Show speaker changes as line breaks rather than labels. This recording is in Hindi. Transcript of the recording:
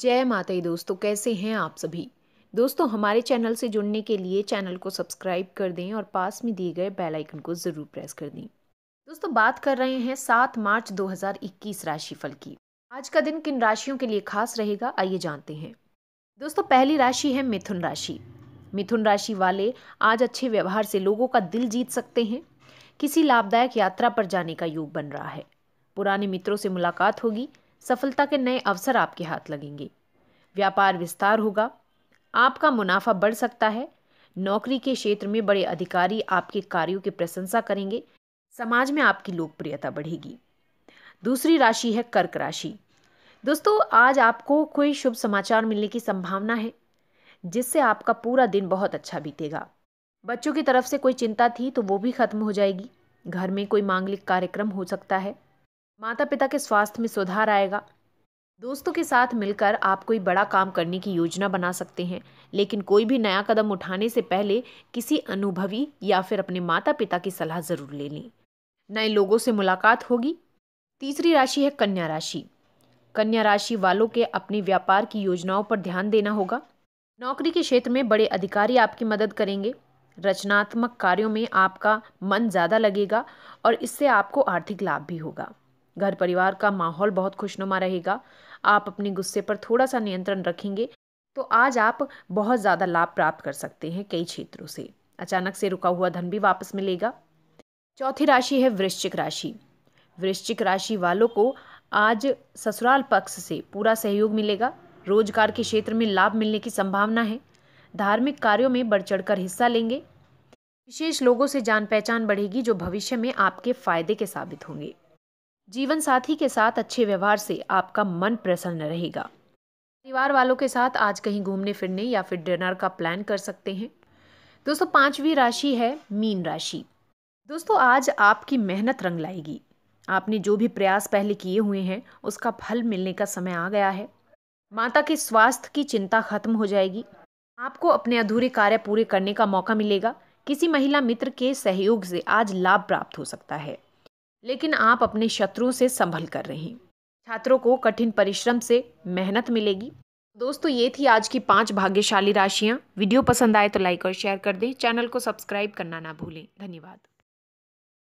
जय माता दोस्तों कैसे हैं आप सभी दोस्तों हमारे चैनल से जुड़ने के लिए चैनल को सब्सक्राइब कर दें और पास में दिए गए बेल आइकन को ज़रूर प्रेस कर दें दोस्तों बात कर रहे हैं 7 मार्च 2021 राशिफल की आज का दिन किन राशियों के लिए खास रहेगा आइए जानते हैं दोस्तों पहली राशि है मिथुन राशि मिथुन राशि वाले आज अच्छे व्यवहार से लोगों का दिल जीत सकते हैं किसी लाभदायक यात्रा पर जाने का योग बन रहा है पुराने मित्रों से मुलाकात होगी सफलता के नए अवसर आपके हाथ लगेंगे व्यापार विस्तार होगा आपका मुनाफा बढ़ सकता है नौकरी के क्षेत्र में बड़े अधिकारी आपके कार्यों की प्रशंसा करेंगे समाज में आपकी लोकप्रियता बढ़ेगी दूसरी राशि है कर्क राशि दोस्तों आज आपको कोई शुभ समाचार मिलने की संभावना है जिससे आपका पूरा दिन बहुत अच्छा बीतेगा बच्चों की तरफ से कोई चिंता थी तो वो भी खत्म हो जाएगी घर में कोई मांगलिक कार्यक्रम हो सकता है माता पिता के स्वास्थ्य में सुधार आएगा दोस्तों के साथ मिलकर आप कोई बड़ा काम करने की योजना बना सकते हैं लेकिन कोई भी नया कदम उठाने से पहले किसी अनुभवी या फिर अपने माता पिता की सलाह ज़रूर ले लें नए लोगों से मुलाकात होगी तीसरी राशि है कन्या राशि कन्या राशि वालों के अपने व्यापार की योजनाओं पर ध्यान देना होगा नौकरी के क्षेत्र में बड़े अधिकारी आपकी मदद करेंगे रचनात्मक कार्यों में आपका मन ज़्यादा लगेगा और इससे आपको आर्थिक लाभ भी होगा घर परिवार का माहौल बहुत खुशनुमा रहेगा आप अपने गुस्से पर थोड़ा सा नियंत्रण रखेंगे तो आज आप बहुत ज़्यादा लाभ प्राप्त कर सकते हैं कई क्षेत्रों से अचानक से रुका हुआ धन भी वापस मिलेगा चौथी राशि है वृश्चिक राशि वृश्चिक राशि वालों को आज ससुराल पक्ष से पूरा सहयोग मिलेगा रोजगार के क्षेत्र में लाभ मिलने की संभावना है धार्मिक कार्यों में बढ़ चढ़कर हिस्सा लेंगे विशेष लोगों से जान पहचान बढ़ेगी जो भविष्य में आपके फायदे के साबित होंगे जीवन साथी के साथ अच्छे व्यवहार से आपका मन प्रसन्न रहेगा परिवार वालों के साथ आज कहीं घूमने फिरने या फिर डिनर का प्लान कर सकते हैं दोस्तों पांचवी राशि है मीन राशि दोस्तों आज आपकी मेहनत रंग लाएगी आपने जो भी प्रयास पहले किए हुए हैं उसका फल मिलने का समय आ गया है माता के स्वास्थ्य की चिंता खत्म हो जाएगी आपको अपने अधूरे कार्य पूरे करने का मौका मिलेगा किसी महिला मित्र के सहयोग से आज लाभ प्राप्त हो सकता है लेकिन आप अपने शत्रुओं से संभल कर रहे हैं छात्रों को कठिन परिश्रम से मेहनत मिलेगी दोस्तों ये थी आज की पांच भाग्यशाली राशियाँ वीडियो पसंद आए तो लाइक और शेयर कर दें चैनल को सब्सक्राइब करना ना भूलें धन्यवाद